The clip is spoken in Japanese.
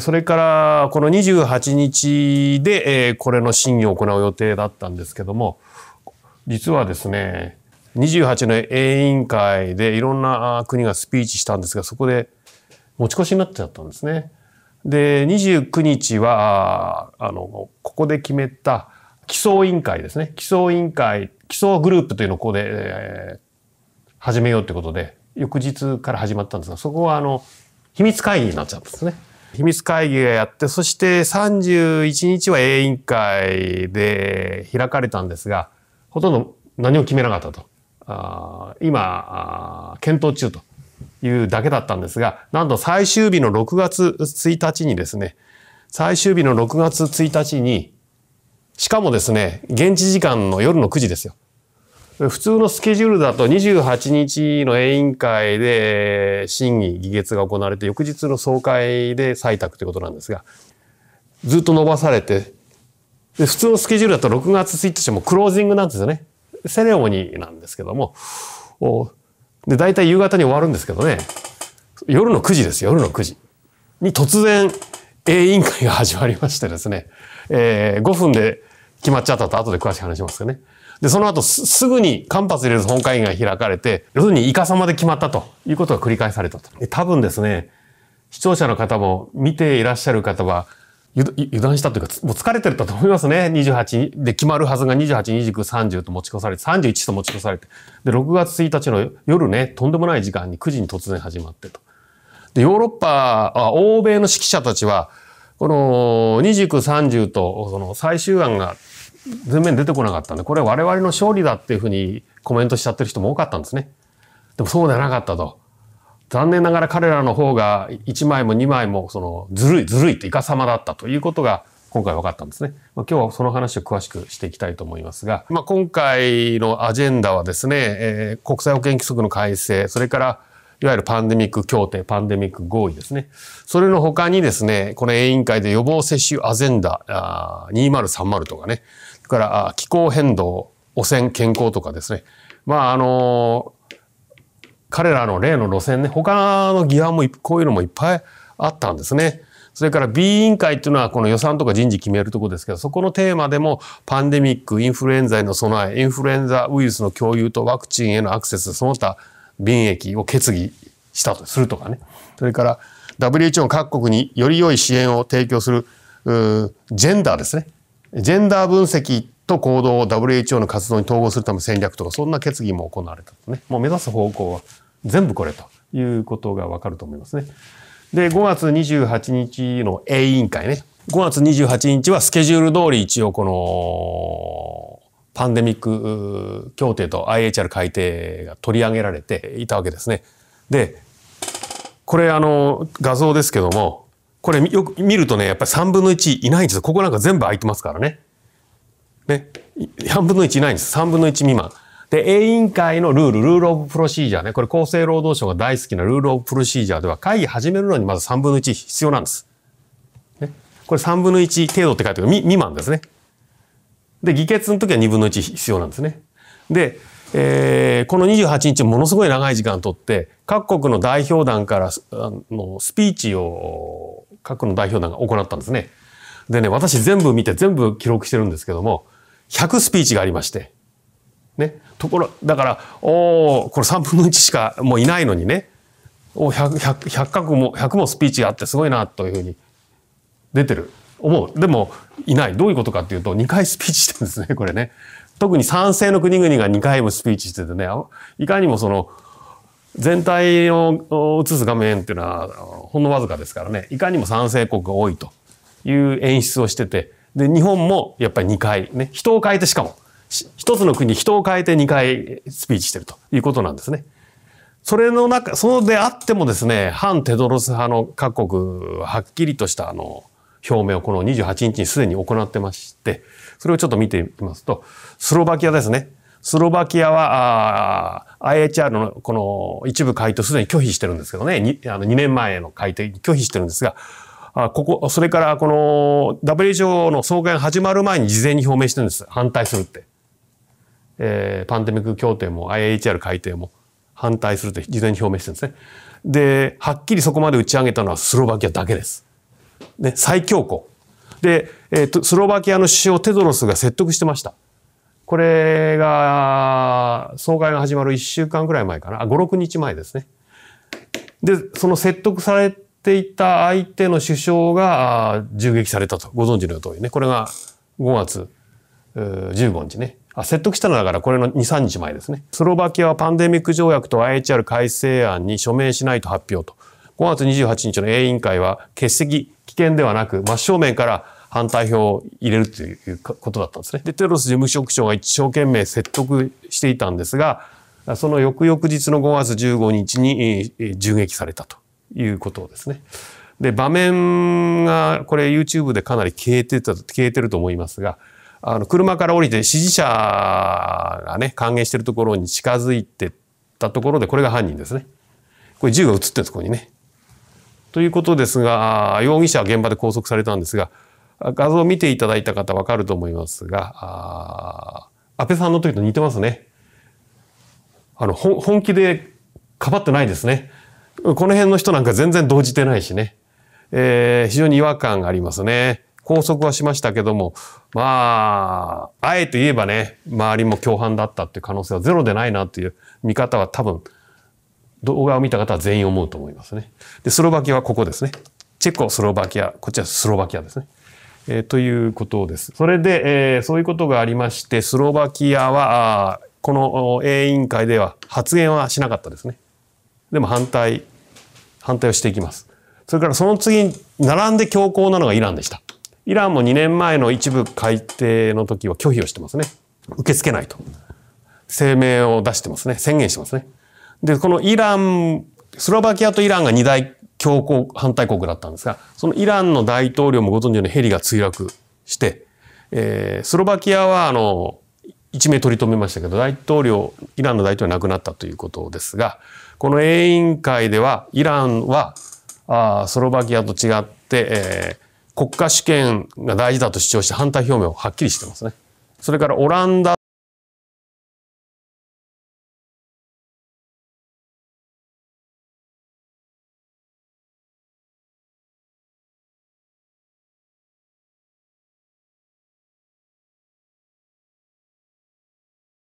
それからこの28日でこれの審議を行う予定だったんですけども実はですね28の委員会でいろんな国がスピーチしたんですがそこで持ち越しになっちゃったんですね。で29日はあのここで決めた基礎委員会ですね基礎委員会基礎グループというのをここで、えー、始めようということで翌日から始まったんですがそこはあの秘密会議になっちゃったんですね。秘密会議がやって、そして31日は委員会で開かれたんですが、ほとんど何も決めなかったと。あ今あ、検討中というだけだったんですが、なんと最終日の6月1日にですね、最終日の6月1日に、しかもですね、現地時間の夜の9時ですよ。普通のスケジュールだと28日の委員会で審議、議決が行われて、翌日の総会で採択ということなんですが、ずっと伸ばされて、で普通のスケジュールだと6月1日もクロージングなんですよね。セレモニーなんですけども、で、大体夕方に終わるんですけどね、夜の9時です夜の9時。に突然、A 委員会が始まりましてですね、えー、5分で決まっちゃったと後で詳しく話しますけどね。で、その後すぐに間髪入れず本会議が開かれて、要するにイカ様で決まったということが繰り返されたと。多分ですね、視聴者の方も見ていらっしゃる方は、油断したというか、もう疲れてると思いますね。28で決まるはずが28、29、30と持ち越されて、31と持ち越されて。で、6月1日の夜ね、とんでもない時間に9時に突然始まってと。で、ヨーロッパ、あ欧米の指揮者たちは、この29、30と、その最終案が全面出てこなかったんで、これ我々の勝利だっていうふうにコメントしちゃってる人も多かったんですね。でもそうではなかったと。残念ながら彼らの方が1枚も2枚もそのずるいずるいっていかさまだったということが今回分かったんですね。まあ、今日はその話を詳しくしていきたいと思いますが、まあ、今回のアジェンダはですね、えー、国際保険規則の改正、それからいわゆるパンデミック協定、パンデミック合意ですね。それの他にですね、この委員会で予防接種アジェンダ2030とかね、から気候変動、汚染健康とかですね。まああの、彼らの例の路線ね、他の議案もこういうのもいっぱいあったんですね。それから B 委員会っていうのはこの予算とか人事決めるとこですけど、そこのテーマでもパンデミック、インフルエンザへの備え、インフルエンザウイルスの共有とワクチンへのアクセス、その他便益を決議したとするとかね。それから WHO 各国により良い支援を提供する、ジェンダーですね。ジェンダー分析と行動を WHO の活動に統合するための戦略とか、そんな決議も行われたとね。もう目指す方向は全部これということがわかると思いますね。で、5月28日の A 委員会ね。5月28日はスケジュール通り一応このパンデミック協定と IHR 改定が取り上げられていたわけですね。で、これあの画像ですけども、これよく見るとね、やっぱり3分の1いないんですここなんか全部空いてますからね。ね。3分の1いないんです。3分の1未満。で、A 委員会のルール、ルールオブプロシージャーね。これ厚生労働省が大好きなルールオブプロシージャーでは会議始めるのにまず3分の1必要なんです。ね、これ3分の1程度って書いてある未満ですね。で、議決の時は2分の1必要なんですね。で、えー、この28日ものすごい長い時間とって各国の代表団からあのスピーチを各の代表団が行ったんですね。でね、私全部見て全部記録してるんですけども、100スピーチがありまして。ね。ところ、だから、おこれ3分の1しかもういないのにね、お100、100、100国も、100もスピーチがあってすごいなというふうに出てる。思う。でも、いない。どういうことかっていうと、2回スピーチしてるんですね、これね。特に賛成の国々が2回もスピーチしててね、いかにもその、全体を映す画面っていうのはほんのわずかですからねいかにも賛成国が多いという演出をしててで日本もやっぱり2回ね人を変えてしかも一つの国人を変えて2回スピーチしてるということなんですね。それの中そうであってもですね反テドロス派の各国はっきりとしたあの表明をこの28日にすでに行ってましてそれをちょっと見てみますとスロバキアですねスロバキアは、IHR のこの一部回答すでに拒否してるんですけどね、2, あの2年前の回答拒否してるんですが、あここ、それからこの WHO の総会が始まる前に事前に表明してるんです。反対するって。えー、パンデミック協定も IHR 改定も反対するって事前に表明してるんですね。で、はっきりそこまで打ち上げたのはスロバキアだけです。ね、最強国。で、えーと、スロバキアの首相テドロスが説得してました。これが、総会が始まる1週間くらい前かな。5、6日前ですね。で、その説得されていた相手の首相が銃撃されたと。ご存知の通りね。これが5月15日ね。あ、説得したのだからこれの2、3日前ですね。スロバキアはパンデミック条約と IHR 改正案に署名しないと発表と。5月28日の委員会は欠席、危険ではなく、真正面から反対票を入れるということだったんですね。で、テロス事務局長が一生懸命説得していたんですが、その翌々日の5月15日に銃撃されたということですね。で、場面が、これ YouTube でかなり消えてた、消えてると思いますが、あの、車から降りて支持者がね、歓迎してるところに近づいてたところで、これが犯人ですね。これ銃が映ってるす、ここにね。ということですが、容疑者は現場で拘束されたんですが、画像を見ていただいた方わかると思いますが、安倍さんの時と似てますね。あの、本気でかばってないですね。この辺の人なんか全然動じてないしね。えー、非常に違和感がありますね。拘束はしましたけども、まあ、あえて言えばね、周りも共犯だったっていう可能性はゼロでないなっていう見方は多分、動画を見た方は全員思うと思いますね。で、スロバキアはここですね。チェコ、スロバキア、こっちはスロバキアですね。えー、ということです。それで、えー、そういうことがありまして、スロバキアは、この A 委員会では発言はしなかったですね。でも反対、反対をしていきます。それからその次に並んで強硬なのがイランでした。イランも2年前の一部改定の時は拒否をしてますね。受け付けないと。声明を出してますね。宣言してますね。で、このイラン、スロバキアとイランが二大強硬反対国だったんですが、そのイランの大統領もご存知のようにヘリが墜落して、えー、スロバキアはあの、一命取り留めましたけど、大統領、イランの大統領は亡くなったということですが、この委員会では、イランは、あスロバキアと違って、えー、国家主権が大事だと主張して反対表明をはっきりしてますね。それからオランダ